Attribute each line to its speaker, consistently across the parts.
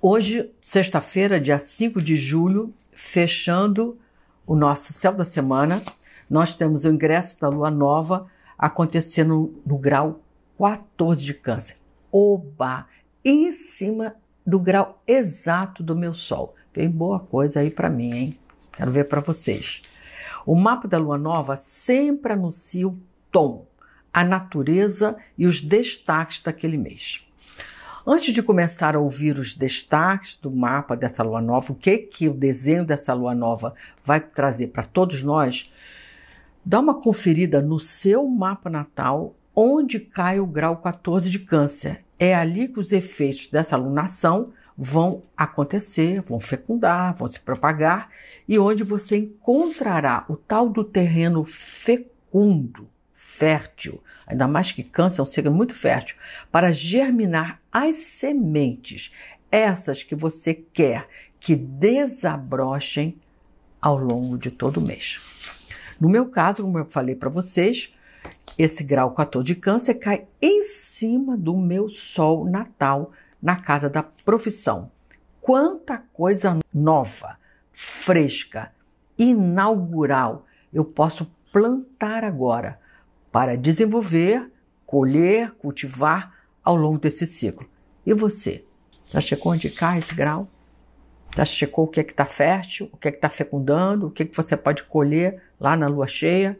Speaker 1: Hoje, sexta-feira, dia 5 de julho, fechando o nosso céu da semana, nós temos o ingresso da lua nova acontecendo no grau 14 de Câncer. Oba! Em cima do grau exato do meu sol. Tem boa coisa aí para mim, hein? Quero ver para vocês. O mapa da lua nova sempre anuncia o tom, a natureza e os destaques daquele mês. Antes de começar a ouvir os destaques do mapa dessa lua nova, o que, que o desenho dessa lua nova vai trazer para todos nós, dá uma conferida no seu mapa natal onde cai o grau 14 de câncer. É ali que os efeitos dessa alunação vão acontecer, vão fecundar, vão se propagar e onde você encontrará o tal do terreno fecundo fértil, ainda mais que câncer é um signo muito fértil, para germinar as sementes, essas que você quer que desabrochem ao longo de todo o mês. No meu caso, como eu falei para vocês, esse grau 14 de câncer cai em cima do meu sol natal na casa da profissão. Quanta coisa nova, fresca, inaugural eu posso plantar agora para desenvolver, colher, cultivar ao longo desse ciclo. E você? Já checou onde cai esse grau? Já checou o que é que está fértil, o que é que está fecundando, o que é que você pode colher lá na lua cheia?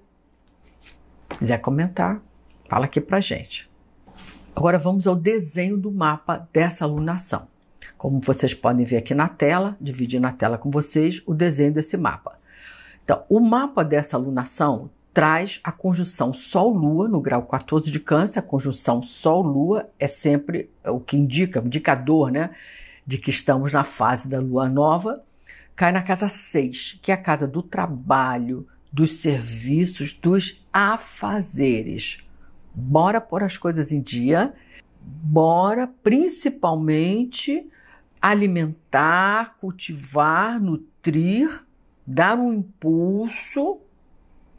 Speaker 1: Se quiser comentar, fala aqui pra gente. Agora vamos ao desenho do mapa dessa alunação. Como vocês podem ver aqui na tela, dividindo na tela com vocês o desenho desse mapa. Então, o mapa dessa alunação traz a conjunção Sol-Lua no grau 14 de Câncer. A conjunção Sol-Lua é sempre é o que indica, indicador, né? De que estamos na fase da Lua nova. Cai na casa 6, que é a casa do trabalho, dos serviços, dos afazeres. Bora pôr as coisas em dia, bora principalmente alimentar, cultivar, nutrir, dar um impulso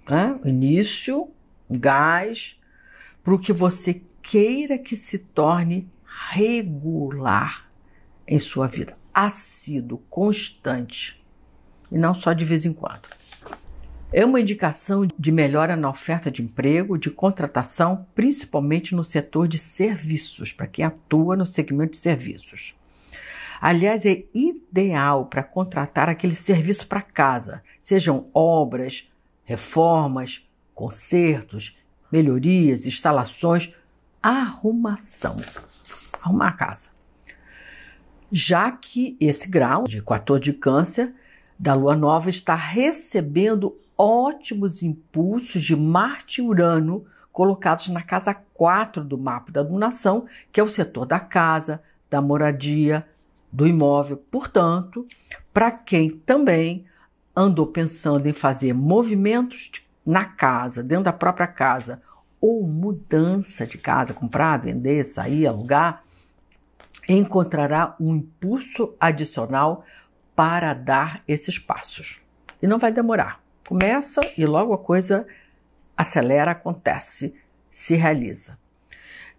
Speaker 1: né? início, gás, para o que você queira que se torne regular em sua vida, assíduo, constante, e não só de vez em quando. É uma indicação de melhora na oferta de emprego, de contratação, principalmente no setor de serviços, para quem atua no segmento de serviços. Aliás, é ideal para contratar aquele serviço para casa, sejam obras, reformas, consertos, melhorias, instalações, arrumação. Arrumar a casa. Já que esse grau de 14 de câncer da lua nova está recebendo ótimos impulsos de Marte e Urano colocados na casa 4 do mapa da lunação, que é o setor da casa, da moradia, do imóvel. Portanto, para quem também andou pensando em fazer movimentos na casa, dentro da própria casa, ou mudança de casa, comprar, vender, sair, alugar, encontrará um impulso adicional para dar esses passos. E não vai demorar. Começa e logo a coisa acelera, acontece, se realiza.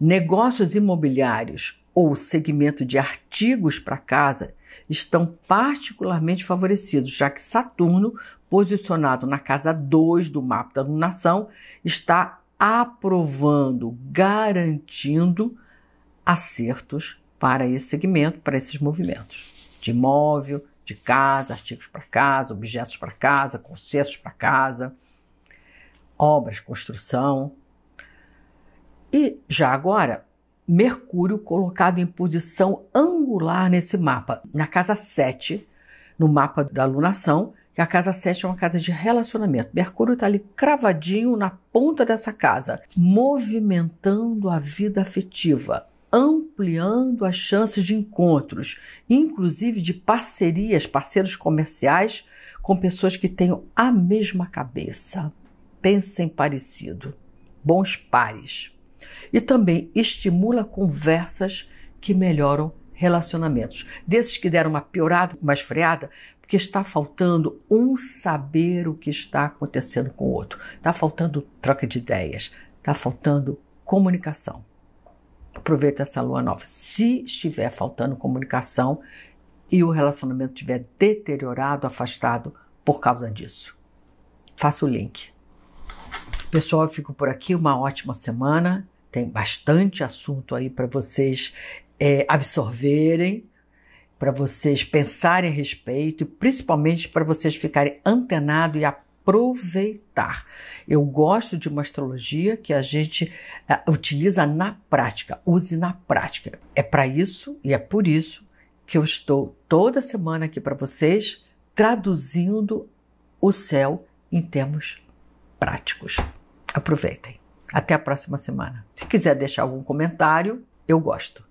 Speaker 1: Negócios imobiliários ou segmento de artigos para casa estão particularmente favorecidos, já que Saturno, posicionado na casa 2 do mapa da lunação, está aprovando, garantindo acertos para esse segmento, para esses movimentos de imóvel, de casa, artigos para casa, objetos para casa, concessos para casa, obras, construção. E já agora, Mercúrio colocado em posição angular nesse mapa, na casa 7, no mapa da alunação, que a casa 7 é uma casa de relacionamento. Mercúrio está ali cravadinho na ponta dessa casa, movimentando a vida afetiva, ampliando as chances de encontros, inclusive de parcerias, parceiros comerciais com pessoas que tenham a mesma cabeça. Pensem parecido. Bons pares. E também estimula conversas que melhoram relacionamentos. Desses que deram uma piorada, uma esfreada, porque está faltando um saber o que está acontecendo com o outro. Está faltando troca de ideias, está faltando comunicação. Aproveita essa lua nova. Se estiver faltando comunicação e o relacionamento estiver deteriorado, afastado por causa disso, faça o link. Pessoal, eu fico por aqui. Uma ótima semana. Tem bastante assunto aí para vocês é, absorverem, para vocês pensarem a respeito e principalmente para vocês ficarem antenados e aproveitar. Eu gosto de uma astrologia que a gente é, utiliza na prática, use na prática. É para isso e é por isso que eu estou toda semana aqui para vocês traduzindo o céu em termos práticos. Aproveitem. Até a próxima semana. Se quiser deixar algum comentário, eu gosto.